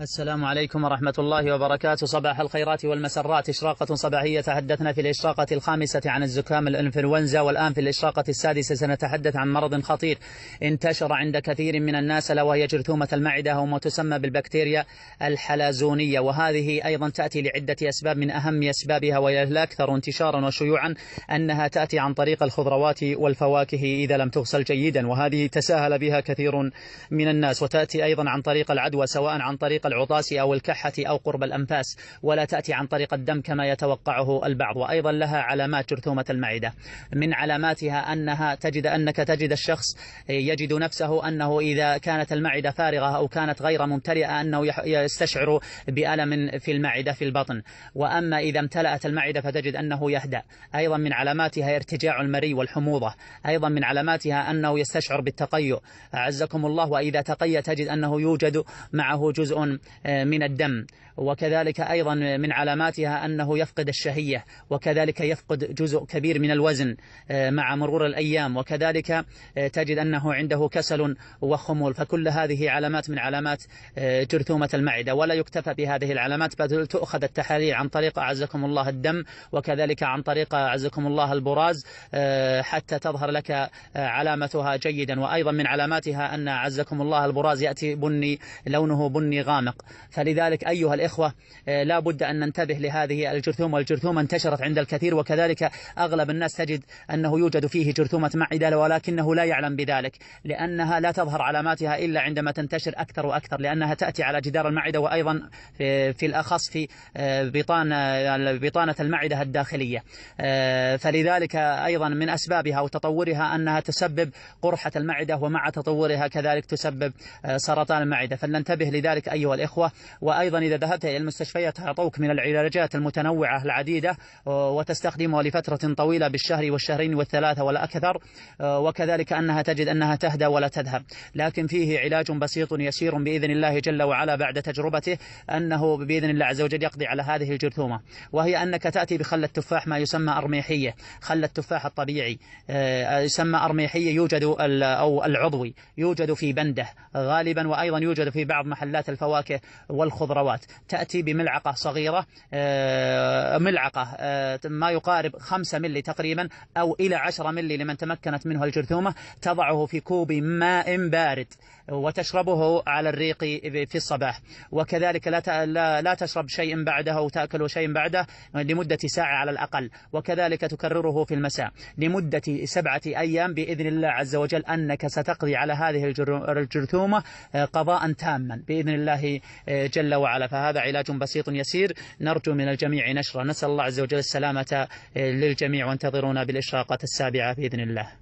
السلام عليكم ورحمة الله وبركاته صباح الخيرات والمسرات إشراقة صباحية تحدثنا في الإشراقة الخامسة عن الزكام الإنفلونزا والآن في الإشراقة السادسة سنتحدث عن مرض خطير انتشر عند كثير من الناس لا وهي جرثومة المعدة وما تسمى بالبكتيريا الحلزونية وهذه أيضا تأتي لعدة أسباب من أهم أسبابها وهي الأكثر انتشارا وشيوعا أنها تأتي عن طريق الخضروات والفواكه إذا لم تغسل جيدا وهذه تساهل بها كثير من الناس وتأتي أيضا عن طريق العدوى سواء عن طريق طريق العطاس أو الكحة أو قرب الأنفاس ولا تأتي عن طريق الدم كما يتوقعه البعض وأيضا لها علامات جرثومة المعدة من علاماتها أنها تجد أنك تجد الشخص يجد نفسه أنه إذا كانت المعدة فارغة أو كانت غير ممتلئة أنه يستشعر بألم في المعدة في البطن وأما إذا امتلأت المعدة فتجد أنه يهدأ أيضا من علاماتها ارتجاع المري والحموضة أيضا من علاماتها أنه يستشعر بالتقيؤ أعزكم الله وإذا تقي تجد أنه يوجد معه جزء آه، من الدم وكذلك أيضا من علاماتها أنه يفقد الشهية وكذلك يفقد جزء كبير من الوزن آه، مع مرور الأيام وكذلك آه، تجد أنه عنده كسل وخمول فكل هذه علامات من علامات جرثومة المعدة ولا يكتفى بهذه العلامات بل تؤخذ التحاليل عن طريق أعزكم الله الدم وكذلك عن طريق أعزكم الله البراز حتى تظهر لك علامتها جيدا وأيضا من علاماتها أن أعزكم الله البراز يأتي بني لونه بني غامق الخامق فلذلك أيها الإخوة آه، لا بد أن ننتبه لهذه الجرثومة والجرثومة انتشرت عند الكثير وكذلك أغلب الناس تجد أنه يوجد فيه جرثومة معدة ولكنه لا يعلم بذلك لأنها لا تظهر علاماتها إلا عندما تنتشر أكثر وأكثر لأنها تأتي على جدار المعدة وأيضا في, الأخص في آه، بطانة, بطانة المعدة الداخلية آه، فلذلك أيضا من أسبابها وتطورها أنها تسبب قرحة المعدة ومع تطورها كذلك تسبب سرطان المعدة فلننتبه لذلك أيها والإخوة وأيضا إذا ذهبت إلى المستشفيات أعطوك من العلاجات المتنوعة العديدة آه، وتستخدمها لفترة طويلة بالشهر والشهرين والثلاثة والأكثر آه، وكذلك أنها تجد أنها تهدى ولا تذهب لكن فيه علاج بسيط يسير بإذن الله جل وعلا بعد تجربته أنه بإذن الله عز وجل يقضي على هذه الجرثومة وهي أنك تأتي بخل التفاح ما يسمى أرميحية خل التفاح الطبيعي آه، يسمى أرميحية يوجد أو العضوي يوجد في بنده غالبا وأيضا يوجد في بعض محلات الفواكه الفواكه والخضروات تأتي بملعقة صغيرة آه، ملعقة آه، ما يقارب 5 ملي تقريبا أو إلى 10 ملي لمن تمكنت منه الجرثومة تضعه في كوب ماء بارد وتشربه على الريق في الصباح وكذلك لا لا تشرب شيء بعده أو تأكل شيء بعده لمدة ساعة على الأقل وكذلك تكرره في المساء لمدة سبعة أيام بإذن الله عز وجل أنك ستقضي على هذه الجرثومة آه، قضاء تاما بإذن الله آه، جل وعلا فهذا علاج بسيط يسير نرجو من الجميع نشره ونسأل الله عز وجل السلامة للجميع وانتظرونا بالإشراقة السابعة بإذن الله